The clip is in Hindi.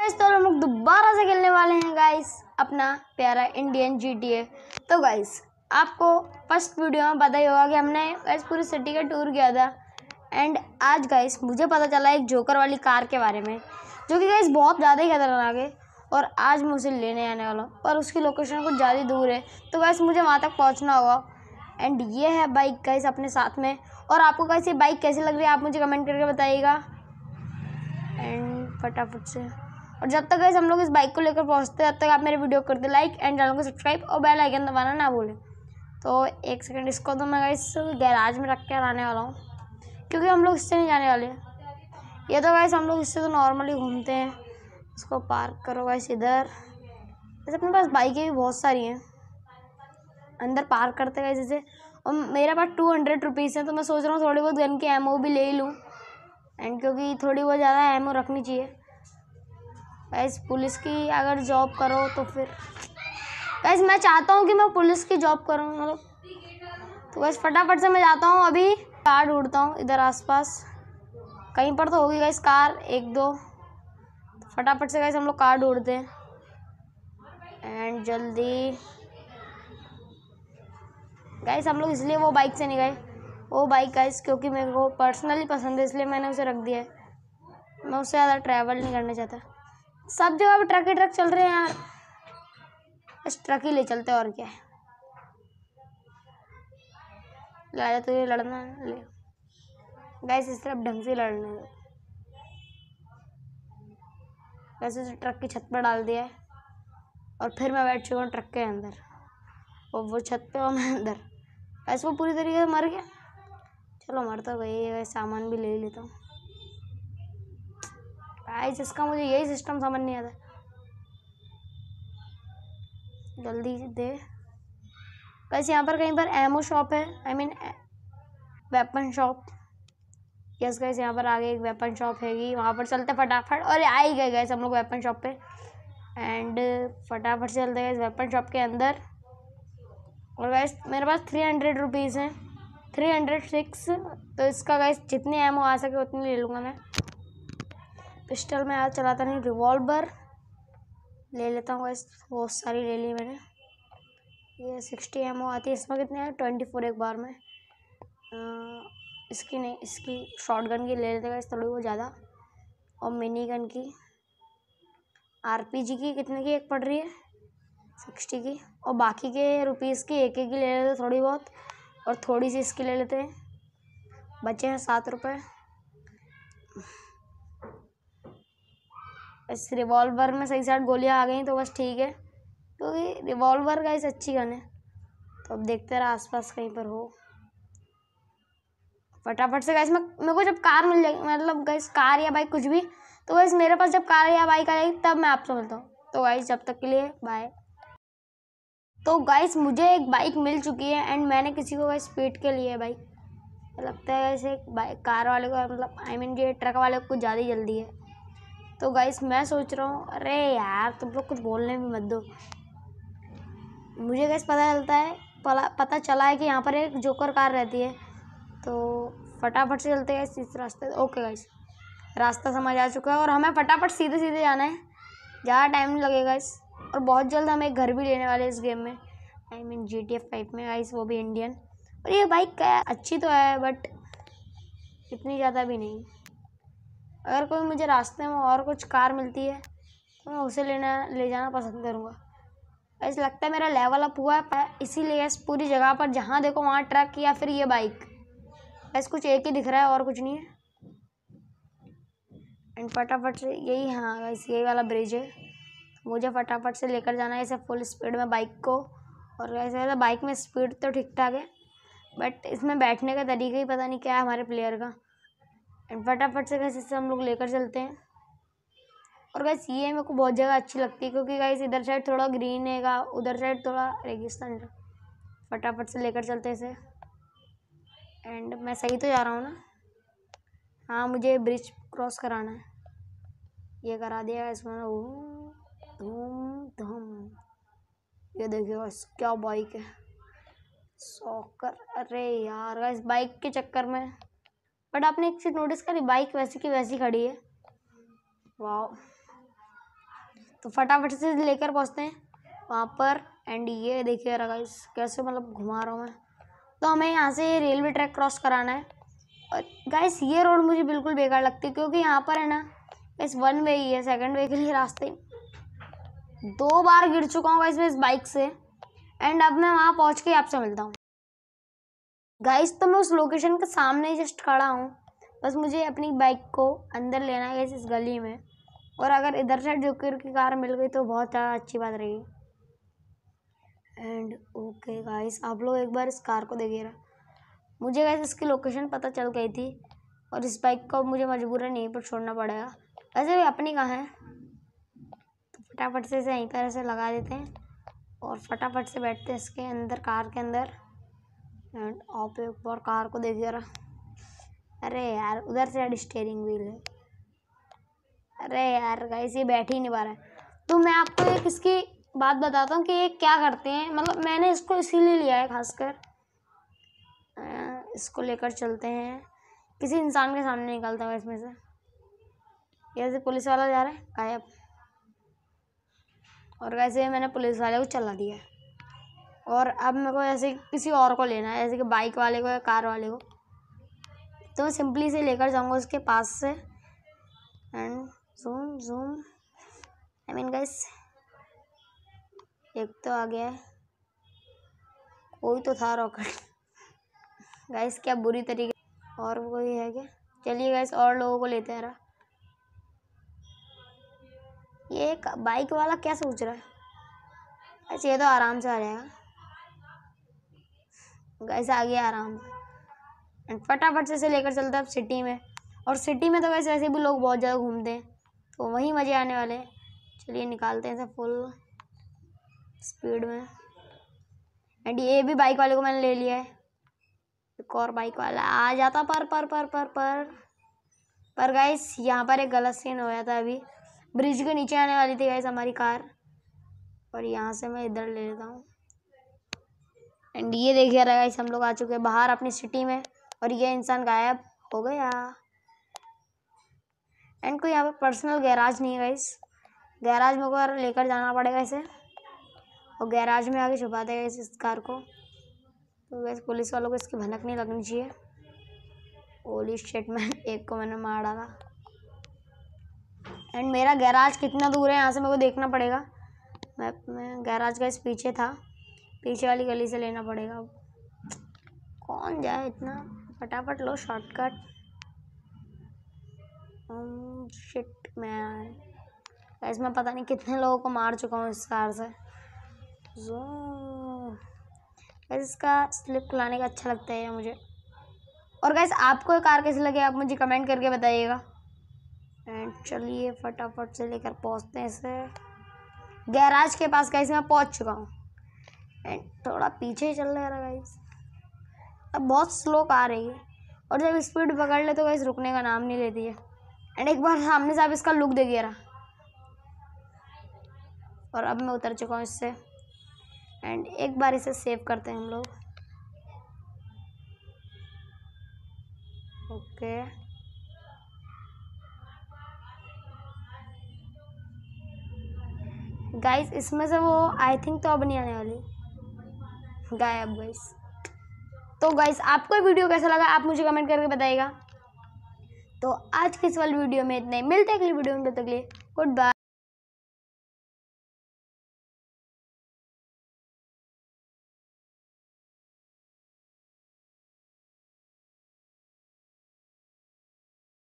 गाइस तो हम लोग दोबारा से खेलने वाले हैं गाइस अपना प्यारा इंडियन जीटीए तो गाइस आपको फर्स्ट वीडियो में पता ही होगा कि हमने गाइस पूरी सिटी का टूर किया था एंड आज गाइस मुझे पता चला एक जोकर वाली कार के बारे में जो कि गाइस बहुत ज़्यादा ही खतरनाक है और आज मैं उसे लेने आने वाला हूँ पर उसकी लोकेशन कुछ ज़्यादा दूर है तो गाइस मुझे वहाँ तक पहुँचना होगा एंड ये है बाइक गाइस अपने साथ में और आपको कैसे बाइक कैसी लग रही है आप मुझे कमेंट करके बताइएगा एंड फटाफट से और जब तक हम लोग इस बाइक को लेकर पहुँचते तब तक आप मेरे वीडियो कर दे लाइक एंड चैनल को सब्सक्राइब और बेल आइकन दबाना ना भूलें तो एक सेकंड इसको तो मैं इस गैराज में रख के आने वाला हूँ क्योंकि हम लोग इससे नहीं जाने वाले ये तो गैस हम लोग इससे तो नॉर्मली घूमते हैं इसको पार्क करो वैसे इधर वैसे अपने पास बाइकें भी बहुत सारी हैं अंदर पार्क करते गए जैसे और मेरे पास टू हंड्रेड रुपीज़ हैं तो मैं सोच रहा हूँ थोड़ी बहुत गन की एमओ भी ले लूँ एंड क्योंकि थोड़ी बहुत ज़्यादा एमओ रखनी चाहिए गैस पुलिस की अगर जॉब करो तो फिर गैस मैं चाहता हूँ कि मैं पुलिस की जॉब करूँ मतलब तो गैस फटाफट से मैं जाता हूँ अभी कार ढूंढता हूँ इधर आसपास कहीं पर तो होगी गैस कार एक दो तो फटाफट से गैस हम लोग कार ढूंढते हैं एंड जल्दी गैस हम लोग इसलिए वो बाइक से नहीं गए वो बाइक गैस क्योंकि मेरे को पर्सनली पसंद है इसलिए मैंने उसे रख दिया है मैं उससे ज़्यादा ट्रैवल नहीं करना चाहता सब जगह पे ट्रक ही ट्रक चल रहे हैं यार बस ट्रक ही ले चलते और क्या है लाया तो ये लड़ना ले गैस इस तरफ ढंग से लड़ने दो वैसे उसे तो ट्रक की छत पर डाल दिया है और फिर मैं बैठ चुका हूँ ट्रक के अंदर और वो छत पे और मैं अंदर वैसे वो पूरी तरीके से मर गया चलो मरता तो गई सामान भी ले लेता हूँ गाइस इसका मुझे यही सिस्टम समझ नहीं आता जल्दी दे बस यहाँ पर कहीं पर एमओ शॉप है I I mean mean, weapon shop yes guys यहाँ पर आगे एक वेपन शॉप हैगी वहाँ पर चलते फटाफट और आ ही गए गैस हम लोग वेपन शॉप पे एंड फटाफट चलते गए वेपन शॉप के अंदर और गैस मेरे पास थ्री हंड्रेड रुपीज़ हैं थ्री हंड्रेड सिक्स तो इसका गैस जितने एमओ आ सके उतनी ले लूँगा मैं पिस्टल में आज चलाता नहीं रिवॉल्वर ले लेता हूँ वैसे बहुत सारी ले ली मैंने ये सिक्सटी एम आती है इसमें कितने हैं ट्वेंटी फोर एक बार में आ, इसकी नहीं इसकी शॉर्ट गन की ले लेते हैं थोड़ी बहुत ज़्यादा और मिनी गन की आरपीजी की कितने की एक पड़ रही है सिक्सटी की और बाकी के रुपीज़ की एक एक की ले लेते हैं थोड़ी बहुत और थोड़ी सी इसकी ले लेते हैं बचे हैं सात रुपये बस रिवॉल्वर में सही साइड गोलियाँ आ गई तो बस ठीक है क्योंकि तो रिवॉल्वर का इस अच्छी गन है तो अब देखते रहे आसपास कहीं पर हो फटाफट से गैस मैं मेरे को जब कार मिल जाएगी मतलब गैस कार या बाइक कुछ भी तो गैस मेरे पास जब कार या बाइक आ जाएगी तब मैं आपसे मिलता हूँ तो गाइस जब तक के लिए बाय तो गाइस मुझे एक बाइक मिल चुकी है एंड मैंने किसी को गाइस स्पीड के लिए बाइक लगता है ऐसे बाइक कार वाले को मतलब आई मीन ये ट्रक वाले को कुछ ज़्यादा ही जल्दी है तो गाइस मैं सोच रहा हूँ अरे यार तुम लोग कुछ बोलने भी मत दो मुझे गैस पता चलता है पता चला है कि यहाँ पर एक जोकर कार रहती है तो फटाफट से चलते गए इस रास्ते ओके गाइस रास्ता समझ आ चुका है और हमें फटाफट सीधे सीधे जाना है ज़्यादा टाइम नहीं लगेगा इस और बहुत जल्द हम एक घर भी लेने वाले इस गेम में I mean G T F five में गाइस वो भी इंडियन और ये बाइक अच्छी तो है बट इतनी ज़्यादा भी नहीं अगर कोई मुझे रास्ते में और कुछ कार मिलती है तो मैं उसे लेना ले जाना पसंद करूँगा ऐसे लगता है मेरा लेवल अप हुआ है इसीलिए इस पूरी जगह पर जहाँ देखो वहाँ ट्रक या फिर ये बाइक बस कुछ एक ही दिख रहा है और कुछ नहीं है एंड फटाफट से यही हाँ इस यही वाला ब्रिज है मुझे फटाफट से लेकर जाना है इसे फुल स्पीड में बाइक को और ऐसे बाइक में स्पीड तो ठीक ठाक है बट इसमें बैठने का तरीका ही पता नहीं क्या है हमारे प्लेयर का एंड फटाफट से गैस इससे हम लोग लेकर चलते हैं और बस ये मेरे को बहुत जगह अच्छी लगती है क्योंकि गाइस इधर साइड थोड़ा ग्रीन हैगा उधर साइड थोड़ा रेगिस्तान फटाफट से लेकर चलते इसे एंड मैं सही तो जा रहा हूँ ना हाँ मुझे ब्रिज क्रॉस कराना है ये करा दिया इसमें मैंने धूम धूम ये देखिए बस क्या बाइक है सॉकर अरे यार इस बाइक के चक्कर में बट आपने एक चीज़ नोटिस करी बाइक वैसी की वैसी खड़ी है वाह तो फटाफट से लेकर पहुँचते हैं वहाँ पर एंड ये देखिए गाइस कैसे मतलब घुमा रहा हूँ मैं तो हमें यहाँ से रेलवे ट्रैक क्रॉस कराना है और गाइस ये रोड मुझे बिल्कुल बेकार लगती है क्योंकि यहाँ पर है ना इस वन वे ही है सेकंड वे के लिए रास्ते दो बार गिर चुका हूँ गाइस मैं इस बाइक से एंड अब मैं वहाँ पहुँच के आपसे मिलता हूँ गाइस तो मैं उस लोकेशन के सामने जस्ट खड़ा हूँ बस मुझे अपनी बाइक को अंदर लेना है इस गली में और अगर इधर से जोकर की कार मिल गई तो बहुत ज़्यादा अच्छी बात रहेगी एंड ओके गाइस आप लोग एक बार इस कार को देखिए मुझे गाइस इसकी लोकेशन पता चल गई थी और इस बाइक को मुझे मजबूरन यहीं पर छोड़ना पड़ेगा वैसे भी अपनी कहाँ है तो फटाफट से यहीं पर ऐसे लगा देते हैं और फटाफट से बैठते हैं इसके अंदर कार के अंदर आप एक बार कार को देखिए जरा अरे यार उधर से यार स्टेयरिंग व्हील है अरे यार गाइस ये बैठ ही नहीं पा रहा है तो मैं आपको एक इसकी बात बताता हूँ कि ये क्या करते हैं मतलब मैंने इसको इसीलिए लिया है खासकर इसको लेकर चलते हैं किसी इंसान के सामने निकलता हुआ इसमें से कैसे पुलिस वाला जा रहा है गायब और वैसे मैंने पुलिस वाले को चला दिया है और अब मेरे को ऐसे किसी और को लेना है जैसे कि बाइक वाले को या कार वाले को तो मैं सिंपली से लेकर जाऊंगा उसके पास से and zoom zoom I mean guys एक तो आ गया है कोई तो था रॉकेट गाइस क्या बुरी तरीके और कोई है क्या चलिए गाइस और लोगों को लेते हैं ये बाइक वाला क्या सोच रहा है अच्छा ये तो आराम से आ जाएगा आ गया आराम एंड फटाफट से लेकर चलता है सिटी में और सिटी में तो वैसे वैसे भी लोग बहुत ज़्यादा घूमते हैं तो वहीं मज़े आने वाले चलिए निकालते हैं सब फुल स्पीड में एंड ये भी बाइक वाले को मैंने ले लिया है एक और बाइक वाला आ जाता पर पर पर पर पर पर गाइस यहाँ पर एक गलत सीन हो गया था अभी ब्रिज के नीचे आने वाली थी गाइस हमारी कार और यहाँ से मैं इधर ले लेता हूँ एंड ये देखिए रहा हम लोग आ चुके हैं बाहर अपनी सिटी में और ये इंसान गायब हो गया एंड कोई यहाँ पे पर्सनल गैराज नहीं है गाइस गैराज में को लेकर जाना पड़ेगा इसे और गैराज में आके छुपा देगा इस कार को तो वैसे पुलिस वालों को इसकी भनक नहीं लगनी चाहिए ओली शेट में एक को मैंने मार डाला एंड मेरा गैराज कितना दूर है यहाँ से मेरे को देखना पड़ेगा मैप में गैराज का इस पीछे था पीछे वाली गली से लेना पड़ेगा कौन जाए इतना फटाफट लो शॉर्टकट शिट मैं गैस मैं पता नहीं कितने लोगों को मार चुका हूँ इस कार से जो गैस इसका स्लिप लाने का अच्छा लगता है मुझे और गैस आपको ये कार कैसी लगे आप मुझे कमेंट करके बताइएगा एंड चलिए फटाफट से लेकर पहुँचते हैं इसे गैराज के पास गैस मैं पहुँच चुका हूँ थोड़ा पीछे ही चल रहा है गाइस अब बहुत स्लो रही है और जब स्पीड पकड़ ले तो गाइस रुकने का नाम नहीं लेती है एंड एक बार सामने से आप इसका लुक दे गया और अब मैं उतर चुका हूँ इससे एंड एक बार इसे सेव करते हैं हम लोग ओके गाइस इसमें से वो आई थिंक तो अब नहीं आने वाली गायब गाइस तो गाइस आपको वीडियो कैसा लगा आप मुझे कमेंट करके बताइएगा तो आज के इस वाली वीडियो में इतने मिलते अगली वीडियो में तब तक लिए गुड बाय